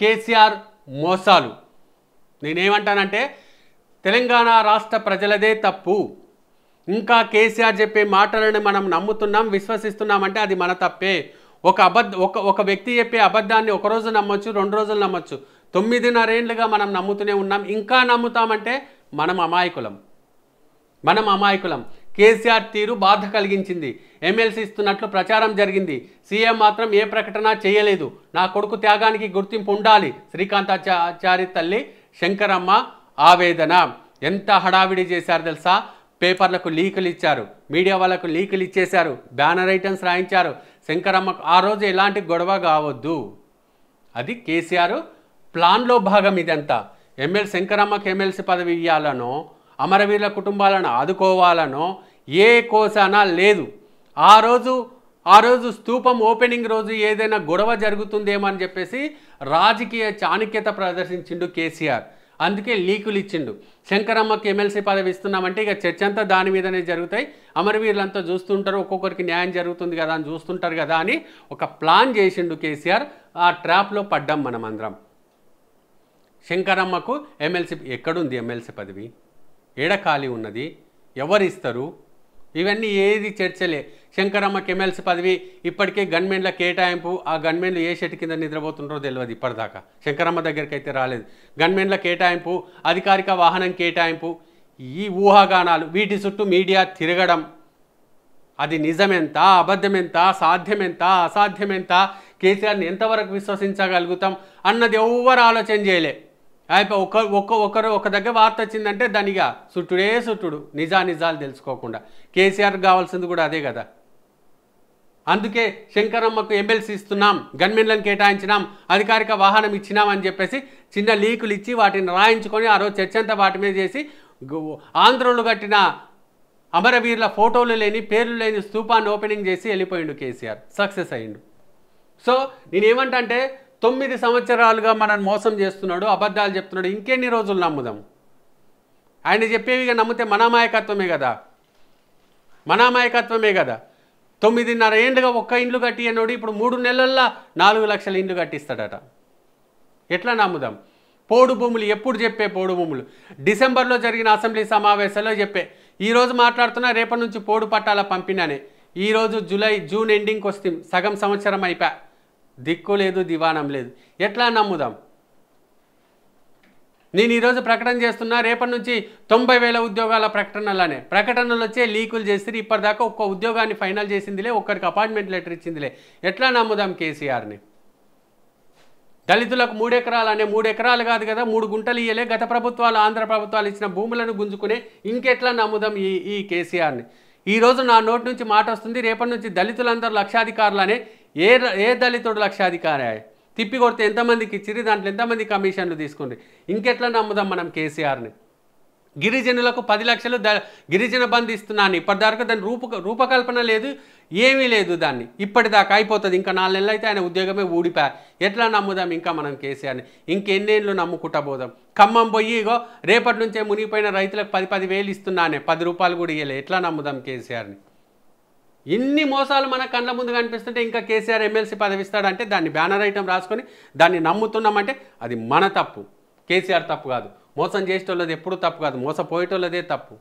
కేసీఆర్ మోసాలు నేనేమంటానంటే తెలంగాణ రాష్ట్ర ప్రజలదే తప్పు ఇంకా కేసీఆర్ చెప్పే మాటలను మనం నమ్ముతున్నాం విశ్వసిస్తున్నామంటే అది మన తప్పే ఒక అబద్ధ ఒక ఒక వ్యక్తి చెప్పే అబద్ధాన్ని ఒకరోజు నమ్మొచ్చు రెండు రోజులు నమ్మొచ్చు తొమ్మిదిన్నరేండ్లుగా మనం నమ్ముతూనే ఉన్నాం ఇంకా నమ్ముతామంటే మనం అమాయకులం మనం అమాయకులం కేసీఆర్ తీరు బాధ కలిగించింది ఎమ్మెల్సీ ఇస్తున్నట్లు ప్రచారం జరిగింది సీఎం మాత్రం ఏ ప్రకటన చేయలేదు నా కొడుకు త్యాగానికి గుర్తింపు ఉండాలి ఆచార్య తల్లి శంకరమ్మ ఆవేదన ఎంత హడావిడి చేశారు తెలుసా పేపర్లకు లీకులు ఇచ్చారు మీడియా వాళ్ళకు లీకులు ఇచ్చేశారు బ్యానర్ ఐటమ్స్ రాయించారు శంకరమ్మ ఆ రోజు ఎలాంటి గొడవ కావద్దు అది కేసీఆర్ ప్లాన్లో భాగం ఇదంతా ఎమ్మెల్యే శంకరమ్మకి ఎమ్మెల్సీ పదవి ఇవ్వాలనో అమరవీరుల కుటుంబాలను ఆదుకోవాలనో ఏ కోసానా లేదు ఆ రోజు ఆ రోజు స్తూపం ఓపెనింగ్ రోజు ఏదైనా గొడవ జరుగుతుందేమో అని చెప్పేసి రాజకీయ చాణక్యత ప్రదర్శించిండు కేసీఆర్ అందుకే లీకులు ఇచ్చిండు శంకరమ్మకి ఎమ్మెల్సీ పదవి ఇస్తున్నామంటే ఇక చర్చ అంతా దాని మీదనే జరుగుతాయి అమరవీరులంతా చూస్తుంటారు ఒక్కొక్కరికి న్యాయం జరుగుతుంది కదా అని చూస్తుంటారు కదా అని ఒక ప్లాన్ చేసిండు కేసీఆర్ ఆ ట్రాప్లో పడ్డాం మనమందరం శంకరమ్మకు ఎమ్మెల్సీ ఎక్కడుంది ఎమ్మెల్సీ పదవి ఏడ ఖాళీ ఉన్నది ఎవరిస్తారు ఇవన్నీ ఏది చర్చలే శంకరమ్మ కెమెల్స్ పదవి ఇప్పటికే గన్మెన్ల కేటాయింపు ఆ గన్మెన్లు ఏ షెట్ కింద నిద్రపోతుండ్రో తెలియదు ఇప్పటిదాకా శంకరమ్మ దగ్గరికి అయితే రాలేదు గన్మెన్ల కేటాయింపు అధికారిక వాహనం కేటాయింపు ఈ ఊహాగానాలు వీటి చుట్టూ మీడియా తిరగడం అది నిజమెంత అబద్ధమెంత సాధ్యమెంత అసాధ్యమెంత కేసీఆర్ని ఎంతవరకు విశ్వసించగలుగుతాం అన్నది ఎవ్వరు ఆలోచన చేయలే ఒక్క ఒక్కరు ఒక దగ్గర వార్త వచ్చిందంటే దానిగా సుట్టుడే సుట్టుడు నిజా నిజాలు తెలుసుకోకుండా కేసీఆర్ కావాల్సింది కూడా అదే కదా అందుకే శంకరమ్మకు ఎమ్మెల్సీ ఇస్తున్నాం గన్మెన్లను కేటాయించినాం అధికారిక వాహనం ఇచ్చినాం అని చెప్పేసి చిన్న లీకులు ఇచ్చి వాటిని రాయించుకొని ఆ రోజు చర్చంతా వాటి మీద చేసి ఆంధ్రులు కట్టిన అమరవీరుల ఫోటోలు లేని పేర్లు లేని స్తూపాన్ని ఓపెనింగ్ చేసి వెళ్ళిపోయిండు కేసీఆర్ సక్సెస్ అయ్యిండు సో నేనేమంటే తొమ్మిది సంవత్సరాలుగా మనల్ని మోసం చేస్తున్నాడు అబద్ధాలు చెప్తున్నాడు ఇంకెన్ని రోజులు నమ్ముదాం ఆయన చెప్పేవిగా నమ్మితే మనామాయకత్వమే కదా మనామాయకత్వమే కదా తొమ్మిదిన్నర ఏండ్లుగా ఒక్క ఇండ్లు అన్నాడు ఇప్పుడు మూడు నెలల్లో నాలుగు లక్షల ఇండ్లు కట్టిస్తాడట ఎట్లా నమ్ముదాం పోడు భూములు ఎప్పుడు చెప్పే పోడు భూములు డిసెంబర్లో జరిగిన అసెంబ్లీ సమావేశంలో చెప్పే ఈరోజు మాట్లాడుతున్నా రేపటి నుంచి పోడు పట్టాల పంపినానే ఈరోజు జూలై జూన్ ఎండింగ్కి వస్తే సగం సంవత్సరం అయిపోయా దిక్కు లేదు దివానం లేదు ఎట్లా నమ్ముదాం నేను ఈరోజు ప్రకటన చేస్తున్నా రేపటి నుంచి తొంభై వేల ఉద్యోగాల ప్రకటనలనే ప్రకటనలు వచ్చే లీకులు చేసి ఇప్పటిదాకా ఒక్క ఉద్యోగాన్ని ఫైనల్ చేసిందిలే ఒక్కరికి అపాయింట్మెంట్ లెటర్ ఇచ్చిందిలే ఎట్లా నమ్ముదాం కేసీఆర్ని దళితులకు మూడెకరాలు అనే మూడెకరాలు కాదు కదా మూడు గుంటలు ఇయ్యలే గత ప్రభుత్వాలు ఆంధ్ర ప్రభుత్వాలు ఇచ్చిన భూములను గుంజుకునే ఇంకెట్లా నమ్ముదాం ఈ ఈ కేసీఆర్ని ఈరోజు నా నోటి నుంచి మాట వస్తుంది రేపటి నుంచి దళితులందరూ లక్షాధికారులనే ఏ ఏ దళితుడు లక్షాధికారి తిప్పి కొడితే ఎంతమందికి ఇచ్చిరి దాంట్లో ఎంతమంది కమిషన్లు తీసుకుంది ఇంకెట్లా నమ్ముదాం మనం కేసీఆర్ని గిరిజనులకు పది లక్షలు ద గిరిజన బంధు ఇస్తున్నాను ఇప్పటిదాకా దాని రూప రూపకల్పన లేదు ఏమీ లేదు దాన్ని ఇప్పటిదాకా అయిపోతుంది ఇంకా నాలుగు నెలలు అయితే ఆయన ఉద్యోగమే ఊడిపోయారు ఎట్లా నమ్ముదాం ఇంకా మనం కేసీఆర్ని ఇంకెన్నేళ్ళు నమ్ముకుంటా పోదాం ఖమ్మం పోయిగో రేపటి నుంచే మునిగిపోయిన రైతులకు పది పది వేలు ఇస్తున్నానే పది రూపాయలు కూడా ఇవ్వలే ఎట్లా నమ్ముదాం కేసీఆర్ని ఇన్ని మోసాలు మన కళ్ళ ముందు కనిపిస్తుంటే ఇంకా కేసీఆర్ ఎమ్మెల్సీ పదవి ఇస్తాడంటే దాన్ని బ్యానర్ ఐటమ్ రాసుకొని దాన్ని నమ్ముతున్నామంటే అది మన తప్పు కేసీఆర్ తప్పు కాదు మోసం చేసేటోళ్ళది ఎప్పుడూ తప్పు కాదు మోసపోయేటోళ్ళదే తప్పు